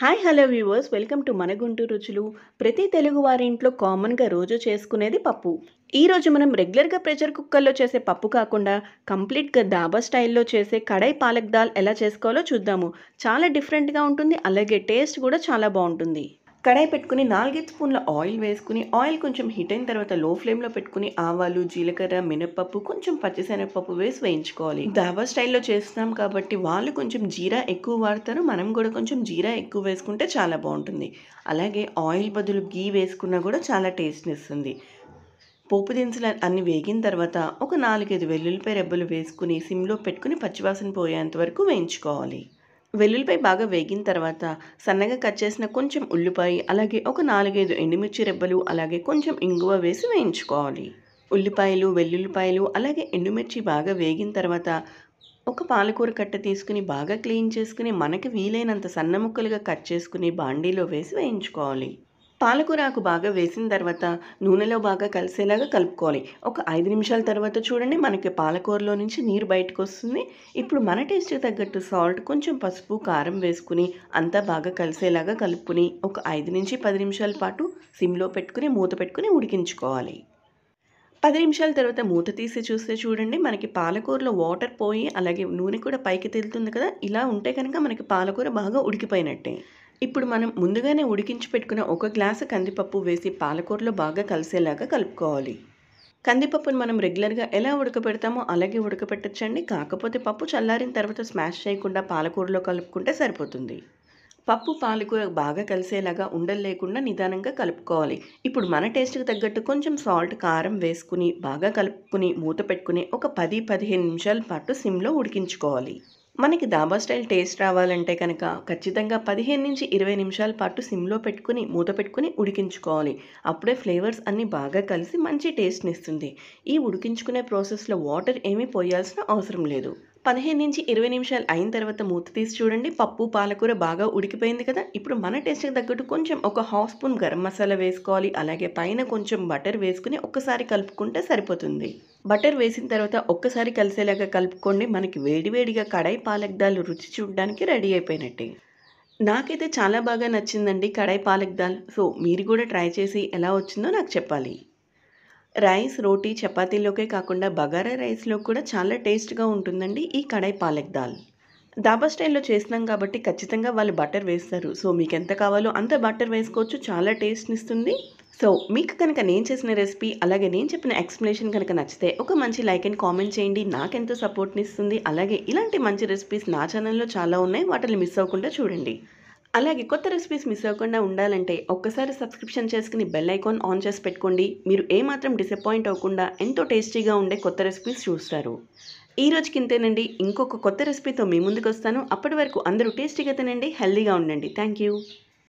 hi hello viewers welcome to మన గుంటూరు రుచులు ప్రతి తెలుగు వారి ఇంట్లో కామన్గా రోజు చేసుకునేది పప్పు ఈరోజు మనం రెగ్యులర్గా ప్రెషర్ కుక్కర్లో చేసే పప్పు కాకుండా కంప్లీట్గా దాబా స్టైల్లో చేసే కడాయి పాలక్ దాల్ ఎలా చేసుకోవాలో చూద్దాము చాలా డిఫరెంట్గా ఉంటుంది అలాగే టేస్ట్ కూడా చాలా బాగుంటుంది కడాయి పెట్టుకుని నాలుగైదు స్పూన్ల ఆయిల్ వేసుకుని ఆయిల్ కొంచెం హీట్ అయిన తర్వాత లో ఫ్లేమ్లో పెట్టుకుని ఆవాలు జీలకర్ర మినపప్పు కొంచెం పచ్చిశనగపప్పు వేసి వేయించుకోవాలి దాబా స్టైల్లో చేస్తున్నాం కాబట్టి వాళ్ళు కొంచెం జీరా ఎక్కువ వాడతారు మనం కూడా కొంచెం జీరా ఎక్కువ వేసుకుంటే చాలా బాగుంటుంది అలాగే ఆయిల్ బదులు గీ వేసుకున్నా కూడా చాలా టేస్ట్ని ఇస్తుంది పోపు దినుసులు అన్ని వేగిన తర్వాత ఒక నాలుగైదు వెల్లుల్లిపాయ రెబ్బలు వేసుకుని సిమ్లో పెట్టుకుని పచ్చివాసన పోయేంత వరకు వేయించుకోవాలి వెల్లుల్లిపాయ బాగా వేగిన తర్వాత సన్నగా కట్ చేసిన కొంచెం ఉల్లిపాయ అలాగే ఒక నాలుగైదు ఎండుమిర్చి రెబ్బలు అలాగే కొంచెం ఇంగువ వేసి వేయించుకోవాలి ఉల్లిపాయలు వెల్లుల్లిపాయలు అలాగే ఎండుమిర్చి బాగా వేగిన తర్వాత ఒక పాలకూర కట్ట తీసుకుని బాగా క్లీన్ చేసుకుని మనకి వీలైనంత సన్న ముక్కలుగా కట్ చేసుకుని బాండీలో వేసి వేయించుకోవాలి పాలకూరాకు బాగా వేసిన తర్వాత నూనెలో బాగా కలిసేలాగా కలుపుకోవాలి ఒక ఐదు నిమిషాల తర్వాత చూడండి మనకి పాలకూరలో నుంచి నీరు బయటకు వస్తుంది ఇప్పుడు మన టేస్ట్కి తగ్గట్టు సాల్ట్ కొంచెం పసుపు కారం వేసుకుని అంతా బాగా కలిసేలాగా కలుపుకుని ఒక ఐదు నుంచి పది నిమిషాల పాటు సిమ్లో పెట్టుకుని మూత పెట్టుకుని ఉడికించుకోవాలి పది నిమిషాల తర్వాత మూత తీసి చూస్తే చూడండి మనకి పాలకూరలో వాటర్ పోయి అలాగే నూనె కూడా పైకి తేలుతుంది కదా ఇలా ఉంటే కనుక మనకి పాలకూర బాగా ఉడికిపోయినట్టే ఇప్పుడు మనం ముందుగానే ఉడికించి పెట్టుకున్న ఒక గ్లాసు కందిపప్పు వేసి పాలకూరలో బాగా కలిసేలాగా కలుపుకోవాలి కందిపప్పును మనం రెగ్యులర్గా ఎలా ఉడకబెడతామో అలాగే ఉడకపెట్టచ్చండి కాకపోతే పప్పు చల్లారిన తర్వాత స్మాష్ చేయకుండా పాలకూరలో కలుపుకుంటే సరిపోతుంది పప్పు పాలకూర బాగా కలిసేలాగా ఉండలు లేకుండా నిదానంగా కలుపుకోవాలి ఇప్పుడు మన టేస్ట్కి తగ్గట్టు కొంచెం సాల్ట్ కారం వేసుకుని బాగా కలుపుకుని మూత పెట్టుకుని ఒక పది పదిహేను నిమిషాల పాటు సిమ్లో ఉడికించుకోవాలి మనకి దాబా స్టైల్ టేస్ట్ రావాలంటే కనుక ఖచ్చితంగా పదిహేను నుంచి ఇరవై నిమిషాల పాటు సిమ్లో పెట్టుకుని మూత పెట్టుకుని ఉడికించుకోవాలి అప్పుడే ఫ్లేవర్స్ అన్నీ బాగా కలిసి మంచి టేస్ట్ని ఇస్తుంది ఈ ఉడికించుకునే ప్రాసెస్లో వాటర్ ఏమీ పోయాల్సిన అవసరం లేదు పదిహేను నుంచి ఇరవై నిమిషాలు అయిన తర్వాత మూత తీసి చూడండి పప్పు పాలకూర బాగా ఉడికిపోయింది కదా ఇప్పుడు మన టేస్ట్కి తగ్గట్టు కొంచెం ఒక హాఫ్ స్పూన్ గరం మసాలా వేసుకోవాలి అలాగే పైన కొంచెం బటర్ వేసుకుని ఒక్కసారి కలుపుకుంటే సరిపోతుంది బటర్ వేసిన తర్వాత ఒక్కసారి కలిసేలాగా కలుపుకోండి మనకి వేడివేడిగా కడాయి పాలక్ దాల్ రుచి చూడడానికి రెడీ అయిపోయినట్టే నాకైతే చాలా బాగా నచ్చిందండి కడాయి పాలక్ దాల్ సో మీరు కూడా ట్రై చేసి ఎలా వచ్చిందో నాకు చెప్పాలి రైస్ రోటీ చపాతీలోకే కాకుండా బగారా రైస్లో కూడా చాలా టేస్ట్గా ఉంటుందండి ఈ కడాయి పాలక్ దాల్ దాబా స్టైల్లో చేసినాం కాబట్టి ఖచ్చితంగా వాళ్ళు బటర్ వేస్తారు సో మీకు ఎంత కావాలో అంత బటర్ వేసుకోవచ్చు చాలా టేస్ట్నిస్తుంది సో మీకు కనుక నేను చేసిన రెసిపీ అలాగే నేను చెప్పిన ఎక్స్ప్లెనేషన్ కనుక నచ్చితే ఒక మంచి లైక్ అండ్ కామెంట్ చేయండి నాకెంతో సపోర్ట్నిస్తుంది అలాగే ఇలాంటి మంచి రెసిపీస్ నా ఛానల్లో చాలా ఉన్నాయి వాటిని మిస్ అవ్వకుండా చూడండి అలాగే కొత్త రెసిపీస్ మిస్ అవ్వకుండా ఉండాలంటే ఒక్కసారి సబ్స్క్రిప్షన్ చేసుకుని బెల్ ఐకాన్ ఆన్ చేసి పెట్టుకోండి మీరు ఏమాత్రం డిసప్పాయింట్ అవ్వకుండా ఎంతో టేస్టీగా ఉండే కొత్త రెసిపీస్ చూస్తారు ఈ రోజు కింతేనండి ఇంకొక కొత్త రెసిపీతో మీ ముందుకు వస్తాను అప్పటి వరకు అందరూ టేస్టీగా తినండి హెల్దీగా ఉండండి థ్యాంక్ యూ